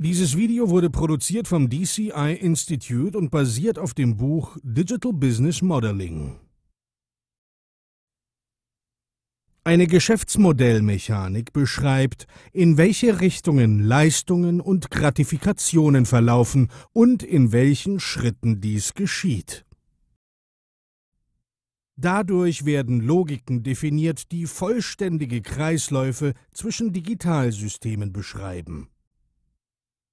Dieses Video wurde produziert vom DCI Institute und basiert auf dem Buch Digital Business Modeling. Eine Geschäftsmodellmechanik beschreibt, in welche Richtungen Leistungen und Gratifikationen verlaufen und in welchen Schritten dies geschieht. Dadurch werden Logiken definiert, die vollständige Kreisläufe zwischen Digitalsystemen beschreiben.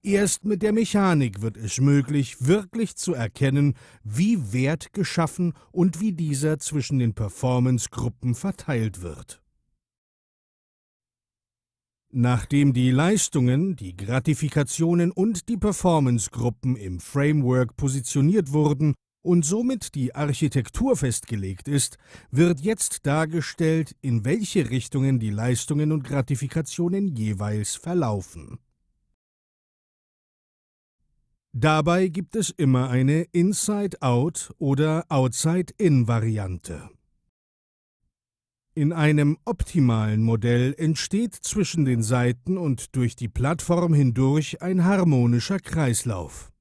Erst mit der Mechanik wird es möglich, wirklich zu erkennen, wie Wert geschaffen und wie dieser zwischen den Performance-Gruppen verteilt wird. Nachdem die Leistungen, die Gratifikationen und die Performance-Gruppen im Framework positioniert wurden und somit die Architektur festgelegt ist, wird jetzt dargestellt, in welche Richtungen die Leistungen und Gratifikationen jeweils verlaufen. Dabei gibt es immer eine Inside-Out- oder Outside-In-Variante. In einem optimalen Modell entsteht zwischen den Seiten und durch die Plattform hindurch ein harmonischer Kreislauf.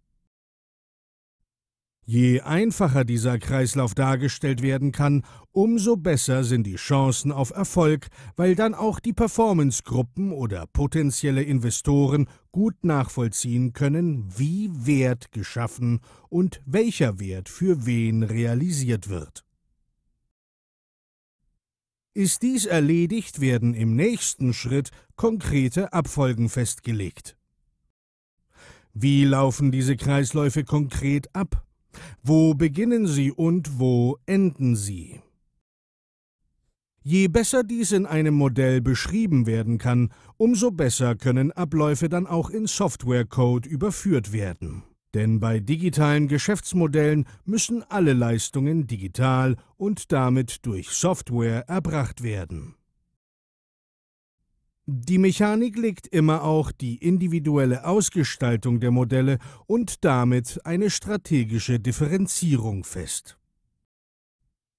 Je einfacher dieser Kreislauf dargestellt werden kann, umso besser sind die Chancen auf Erfolg, weil dann auch die Performancegruppen oder potenzielle Investoren gut nachvollziehen können, wie Wert geschaffen und welcher Wert für wen realisiert wird. Ist dies erledigt, werden im nächsten Schritt konkrete Abfolgen festgelegt. Wie laufen diese Kreisläufe konkret ab? Wo beginnen sie und wo enden sie? Je besser dies in einem Modell beschrieben werden kann, umso besser können Abläufe dann auch in Softwarecode überführt werden. Denn bei digitalen Geschäftsmodellen müssen alle Leistungen digital und damit durch Software erbracht werden. Die Mechanik legt immer auch die individuelle Ausgestaltung der Modelle und damit eine strategische Differenzierung fest.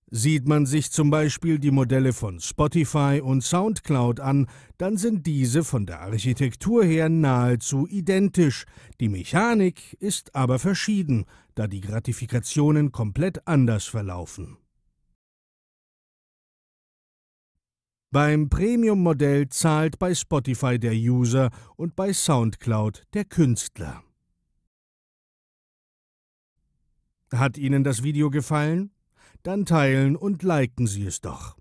Sieht man sich zum Beispiel die Modelle von Spotify und SoundCloud an, dann sind diese von der Architektur her nahezu identisch, die Mechanik ist aber verschieden, da die Gratifikationen komplett anders verlaufen. Beim Premium-Modell zahlt bei Spotify der User und bei SoundCloud der Künstler. Hat Ihnen das Video gefallen? Dann teilen und liken Sie es doch.